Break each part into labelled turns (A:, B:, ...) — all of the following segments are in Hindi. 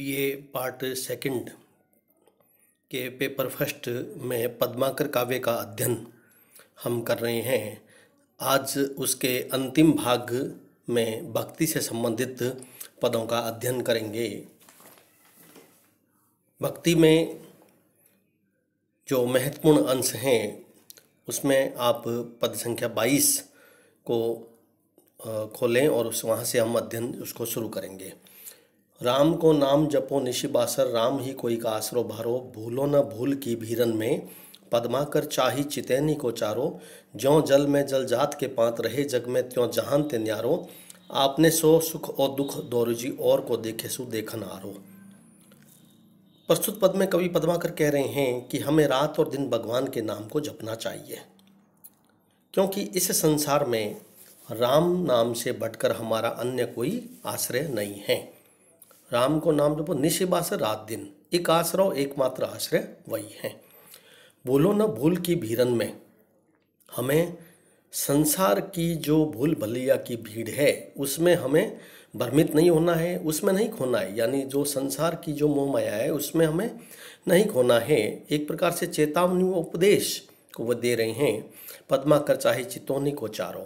A: बीए पार्ट सेकंड के पेपर फर्स्ट में पद्माकर काव्य का अध्ययन हम कर रहे हैं आज उसके अंतिम भाग में भक्ति से संबंधित पदों का अध्ययन करेंगे भक्ति में जो महत्वपूर्ण अंश हैं उसमें आप पद संख्या बाईस को खोलें और उस वहाँ से हम अध्ययन उसको शुरू करेंगे राम को नाम जपो निशिबासर राम ही कोई का आसरो भारो भूलो न भूल की भीरन में पदमाकर चाही चितैनी को चारो ज्यो जल में जल जात के पांत रहे जग में त्यों जहान ते न्यारो आपने सो सुख और दुख दोरुजी और को देखे सु देखन आरो प्रस्तुत पद में कवि पदमाकर कह रहे हैं कि हमें रात और दिन भगवान के नाम को जपना चाहिए क्योंकि इस संसार में राम नाम से बढ़कर हमारा अन्य कोई आश्रय नहीं है राम को नाम जपो निशिबास रात दिन एक आश्रय एकमात्र आश्रय वही है बोलो न भूल की भीरन में हमें संसार की जो भूल भलिया की भीड़ है उसमें हमें भ्रमित नहीं होना है उसमें नहीं खोना है यानी जो संसार की जो मोह माया है उसमें हमें नहीं खोना है एक प्रकार से चेतावनी व उपदेश को वह दे रहे हैं पदमा कर चाहे चितौनी को चारों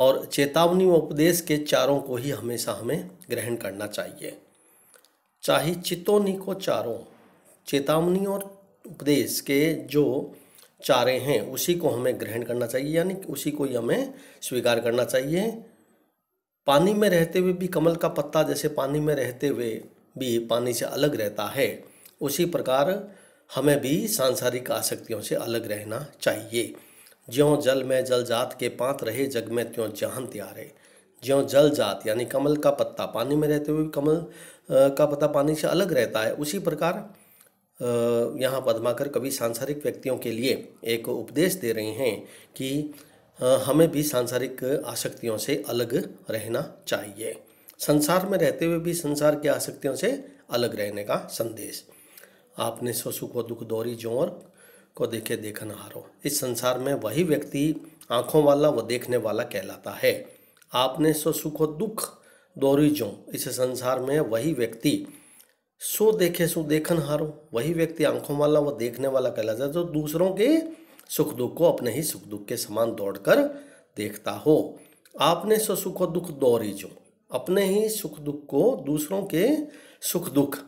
A: और चेतावनी व उपदेश के चारों को ही हमेशा हमें ग्रहण करना चाहिए चाहे चितोनी को चारों चेतावनी और उपदेश के जो चारे हैं उसी को हमें ग्रहण करना चाहिए यानी उसी को ही हमें स्वीकार करना चाहिए पानी में रहते हुए भी कमल का पत्ता जैसे पानी में रहते हुए भी पानी से अलग रहता है उसी प्रकार हमें भी सांसारिक आसक्तियों से अलग रहना चाहिए ज्यों जल में जल जात के पात रहे जग में त्यों जहान त्यारे ज्यों जल जात यानी कमल का पत्ता पानी में रहते हुए कमल का पत्ता पानी से अलग रहता है उसी प्रकार यहाँ पदमाकर कवि सांसारिक व्यक्तियों के लिए एक उपदेश दे रहे हैं कि हमें भी सांसारिक आसक्तियों से अलग रहना चाहिए संसार में रहते हुए भी संसार की आसक्तियों से अलग रहने का संदेश आपने ससु को दुख दोरी जोर को देखे देखना हारो इस संसार में वही व्यक्ति आँखों वाला व देखने वाला कहलाता है आपने सो सुखो दुख दोरी जो इस संसार में वही व्यक्ति सो देखे सो देखन हारो वही व्यक्ति आंखों वाला व देखने वाला कहलाता है जो दूसरों के सुख दुख को अपने ही सुख दुख के समान दौड़कर देखता हो आपने सो सुख दुख दौरी जो अपने ही सुख दुख को दूसरों के सुख दुख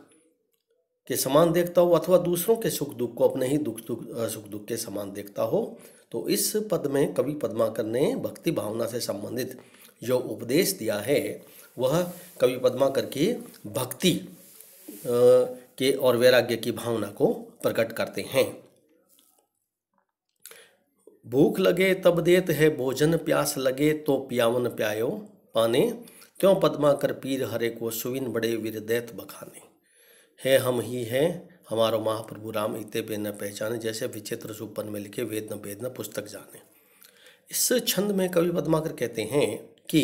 A: के समान देखता हो अथवा दूसरों के सुख दुख को अपने ही दुख दुख सुख दुख के समान देखता हो तो इस पद में कवि पद्माकर ने भक्ति भावना से संबंधित जो उपदेश दिया है वह कवि पद्माकर की भक्ति के और वैराग्य की भावना को प्रकट करते हैं भूख लगे तब देत है भोजन प्यास लगे तो पियावन प्यायो पाने क्यों पद्माकर पीर हरे को सुविन बड़े विरदैत बखाने है हम ही हैं हमारो महाप्रभु राम इते बेद न पहचाने जैसे विचित्र सुपन में लिखे वेद न वेद न पुस्तक जाने इस छंद में कवि पदमाकर कहते हैं कि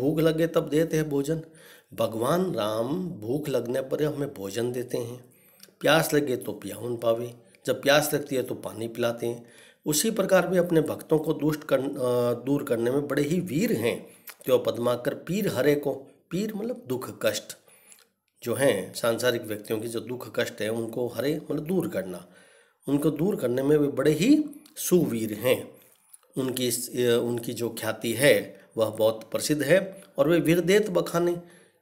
A: भूख लगे तब देते हैं भोजन भगवान राम भूख लगने पर हमें भोजन देते हैं प्यास लगे तो पियावन पावे जब प्यास लगती है तो पानी पिलाते हैं उसी प्रकार भी अपने भक्तों को दुष्ट कर दूर करने में बड़े ही वीर हैं तो पदमाकर पीर हरे को पीर मतलब दुख कष्ट जो हैं सांसारिक व्यक्तियों की जो दुख कष्ट है उनको हरे मतलब दूर करना उनको दूर करने में वे बड़े ही सुवीर हैं उनकी उनकी जो ख्याति है वह बहुत प्रसिद्ध है और वे वीरदेत बखाने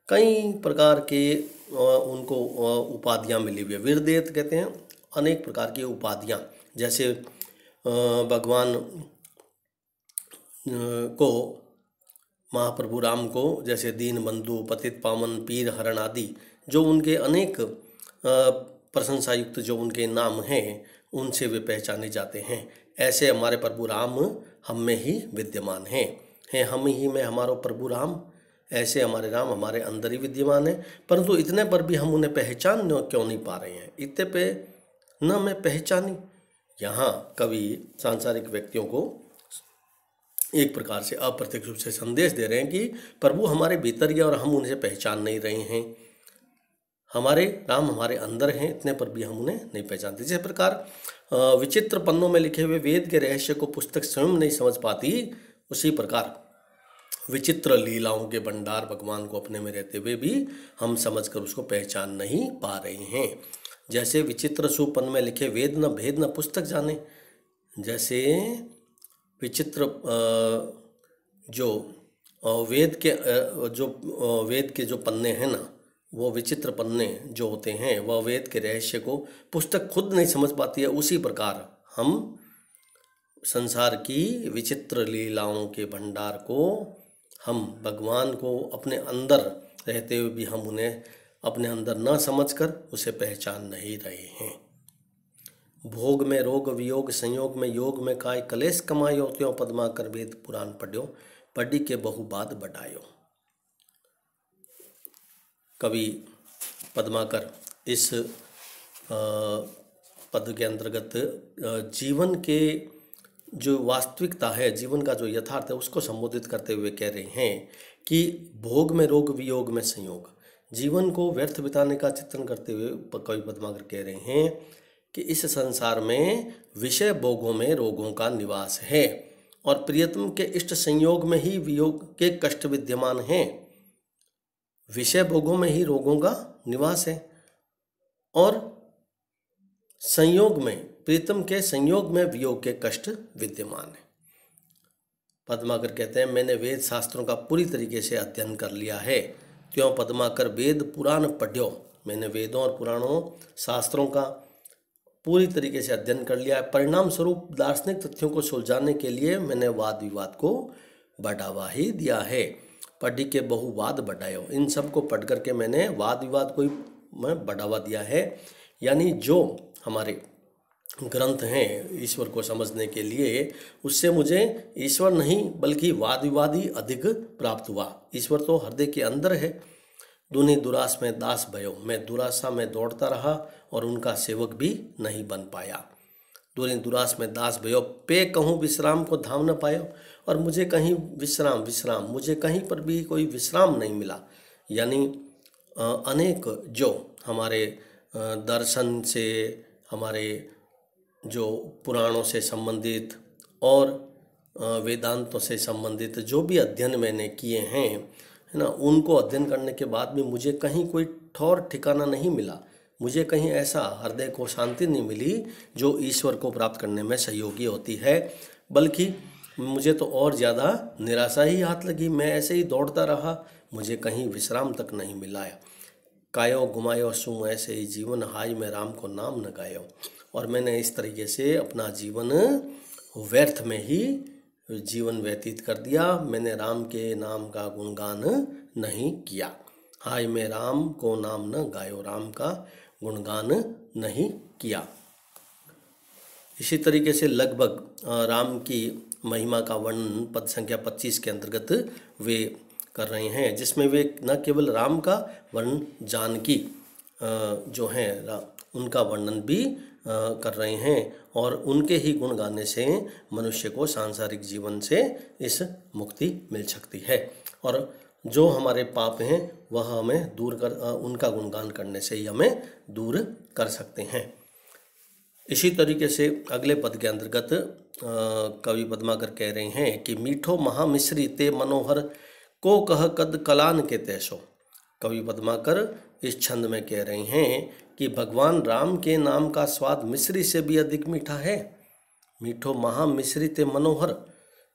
A: कई प्रकार के उनको उपाधियाँ मिली हुई है वीरदेत कहते हैं अनेक प्रकार की उपाधियाँ जैसे भगवान को महाप्रभु राम को जैसे दीन बंधु पतित पावन पीर हरण आदि जो उनके अनेक प्रशंसायुक्त जो उनके नाम हैं उनसे वे पहचाने जाते हैं ऐसे हमारे प्रभु राम हम में ही विद्यमान हैं हैं हम ही में हमारो प्रभु राम ऐसे हमारे राम हमारे अंदर ही विद्यमान हैं परंतु इतने पर भी हम उन्हें पहचान क्यों नहीं पा रहे हैं इतने पे न मैं पहचानी यहाँ कवि सांसारिक व्यक्तियों को एक प्रकार से अप्रत्यक्ष रूप से संदेश दे रहे हैं कि प्रभु हमारे भीतर ही और हम उन्हें पहचान नहीं रहे हैं हमारे राम हमारे अंदर हैं इतने पर भी हम उन्हें नहीं पहचानते जिस प्रकार विचित्र पन्नों में लिखे हुए वेद के रहस्य को पुस्तक स्वयं नहीं समझ पाती उसी प्रकार विचित्र लीलाओं के भंडार भगवान को अपने में रहते हुए भी हम समझकर उसको पहचान नहीं पा रहे हैं जैसे विचित्र सुपन में लिखे वेद न भेद न पुस्तक जाने जैसे विचित्र जो वेद के जो वेद के जो पन्ने हैं ना वो विचित्र पन्ने जो होते हैं वह वेद के रहस्य को पुस्तक खुद नहीं समझ पाती है उसी प्रकार हम संसार की विचित्र लीलाओं के भंडार को हम भगवान को अपने अंदर रहते हुए भी हम उन्हें अपने अंदर ना समझकर उसे पहचान नहीं रहे हैं भोग में रोग वियोग संयोग में योग में काय कलेश कमायो त्यों पदमा कर वेद पुराण पढ़ो पढ़ी के बहुबाद बटायो कवि पदमाकर इस पद के अंतर्गत जीवन के जो वास्तविकता है जीवन का जो यथार्थ है उसको संबोधित करते हुए कह रहे हैं कि भोग में रोग वियोग में संयोग जीवन को व्यर्थ बिताने का चित्रण करते हुए कवि पदमाकर कह रहे हैं कि इस संसार में विषय भोगों में रोगों का निवास है और प्रियतम के इष्ट संयोग में ही वियोग के कष्ट विद्यमान हैं विषय भोगों में ही रोगों का निवास है और संयोग में प्रीतम के संयोग में वियोग के कष्ट विद्यमान है पद्माकर कहते हैं मैंने वेद शास्त्रों का पूरी तरीके से अध्ययन कर लिया है क्यों पद्माकर वेद पुराण पढ़्यो मैंने वेदों और पुराणों शास्त्रों का पूरी तरीके से अध्ययन कर लिया है परिणाम स्वरूप दार्शनिक तथ्यों को सुलझाने के लिए मैंने वाद विवाद को बढ़ावा ही दिया है पढ़ी के बहुवाद बढ़ाए इन सब को पढ़ करके मैंने वाद विवाद को ही मैं बढ़ावा दिया है यानी जो हमारे ग्रंथ हैं ईश्वर को समझने के लिए उससे मुझे ईश्वर नहीं बल्कि वाद विवाद ही अधिक प्राप्त हुआ ईश्वर तो हृदय के अंदर है दुनी दुरास में दास भयो मैं दुरासा में दौड़ता रहा और उनका सेवक भी नहीं बन पाया दुनी दुरास में दास भयो पे कहूँ विश्राम को धाम न पायो और मुझे कहीं विश्राम विश्राम मुझे कहीं पर भी कोई विश्राम नहीं मिला यानी अनेक जो हमारे दर्शन से हमारे जो पुराणों से संबंधित और वेदांतों से संबंधित जो भी अध्ययन मैंने किए हैं है ना उनको अध्ययन करने के बाद भी मुझे कहीं कोई ठौर ठिकाना नहीं मिला मुझे कहीं ऐसा हृदय को शांति नहीं मिली जो ईश्वर को प्राप्त करने में सहयोगी होती है बल्कि मुझे तो और ज़्यादा निराशा ही हाथ लगी मैं ऐसे ही दौड़ता रहा मुझे कहीं विश्राम तक नहीं मिलाया कायो घुमायो सुम ऐसे ही जीवन हाय में राम को नाम न गायो और मैंने इस तरीके से अपना जीवन व्यर्थ में ही जीवन व्यतीत कर दिया मैंने राम के नाम का गुणगान नहीं किया हाय मैं राम को नाम न गायो राम का गुणगान नहीं किया इसी तरीके से लगभग राम की महिमा का वर्णन पद संख्या 25 के अंतर्गत वे कर रहे हैं जिसमें वे न केवल राम का वर्णन जानकी जो हैं उनका वर्णन भी कर रहे हैं और उनके ही गुण गाने से मनुष्य को सांसारिक जीवन से इस मुक्ति मिल सकती है और जो हमारे पाप हैं वह हमें दूर कर उनका गुणगान करने से ही हमें दूर कर सकते हैं इसी तरीके से अगले पद के अंतर्गत कवि पदमाकर कह रहे हैं कि मीठो महामिश्री ते मनोहर को कह कद कलान के तैसो कवि पदमाकर इस छंद में कह रहे हैं कि भगवान राम के नाम का स्वाद मिश्री से भी अधिक मीठा है मीठो महा मनोहर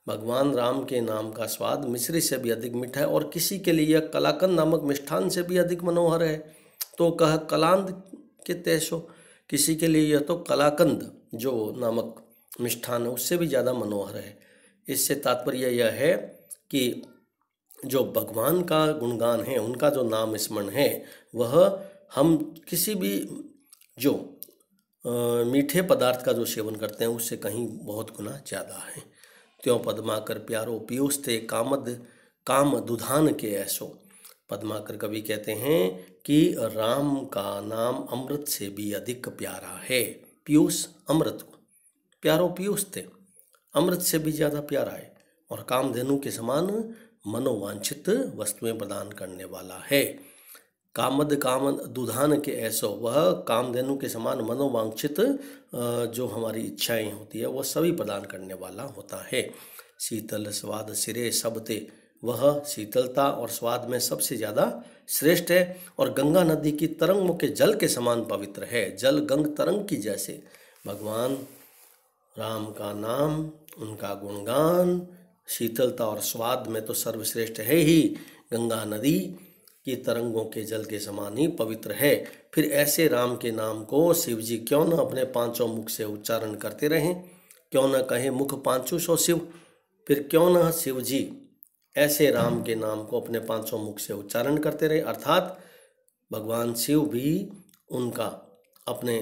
A: भगवान राम के नाम का स्वाद मिश्री से भी अधिक मीठा है और किसी के लिए यह कलाकंद नामक मिष्ठान से भी अधिक मनोहर है तो कह कलांद के तेसो किसी के लिए यह तो कलाकंद जो नामक मिष्ठान है उससे भी ज़्यादा मनोहर है इससे तात्पर्य यह है कि जो भगवान का गुणगान है उनका जो नाम स्मरण है वह हम किसी भी जो आ, मीठे पदार्थ का जो सेवन करते हैं उससे कहीं बहुत गुना ज़्यादा है त्यों पदमाकर प्यारो पियोस थे कामद काम दुधान के ऐसो पदमाकर कवि कहते हैं कि राम का नाम अमृत से भी अधिक प्यारा है पीयूष अमृत को प्यारो पीयूष थे अमृत से भी ज़्यादा प्यारा है और कामधेनु के समान मनोवांछित वस्तुएं प्रदान करने वाला है कामद काम दुधान के ऐसो वह कामधेनु के समान मनोवांछित जो हमारी इच्छाएं होती है वह सभी प्रदान करने वाला होता है शीतल स्वाद सिरे सबते वह शीतलता और स्वाद में सबसे ज़्यादा श्रेष्ठ है और गंगा नदी की तरंगों के जल के समान पवित्र है जल गंग तरंग की जैसे भगवान राम का नाम उनका गुणगान शीतलता और स्वाद में तो सर्वश्रेष्ठ है ही गंगा नदी कि तरंगों के जल के समान ही पवित्र है फिर ऐसे राम के नाम को शिव जी क्यों न अपने पांचों मुख से उच्चारण करते रहें क्यों न कहें मुख पांचु सो शिव फिर क्यों न शिव जी ऐसे राम के नाम को अपने पांचों मुख से उच्चारण करते रहे अर्थात भगवान शिव भी उनका अपने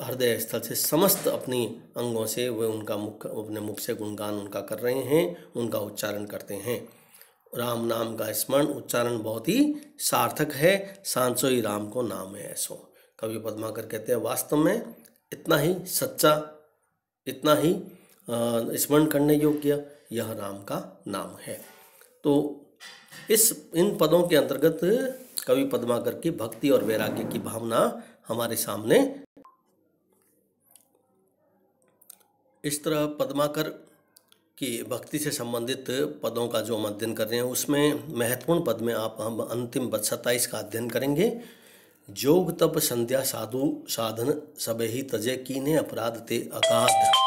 A: हृदय स्थल से समस्त अपनी अंगों से वे उनका मुख अपने मुख से गुणगान उनका कर रहे हैं उनका उच्चारण करते हैं राम नाम का स्मरण उच्चारण बहुत ही सार्थक है सांसो ही राम को नाम है ऐसो कवि पदमाकर कहते हैं वास्तव में इतना ही सच्चा इतना ही स्मरण करने योग्य यह राम का नाम है तो इस इन पदों के अंतर्गत कवि पदमाकर की भक्ति और वैराग्य की भावना हमारे सामने इस तरह पदमाकर कि भक्ति से संबंधित पदों का जो हम अध्ययन कर रहे हैं उसमें महत्वपूर्ण पद में आप हम अंतिम पद सत्ताईस का अध्ययन करेंगे जोग तप संध्या साधु साधन सबे ही तजय कीने अपराध ते अकाध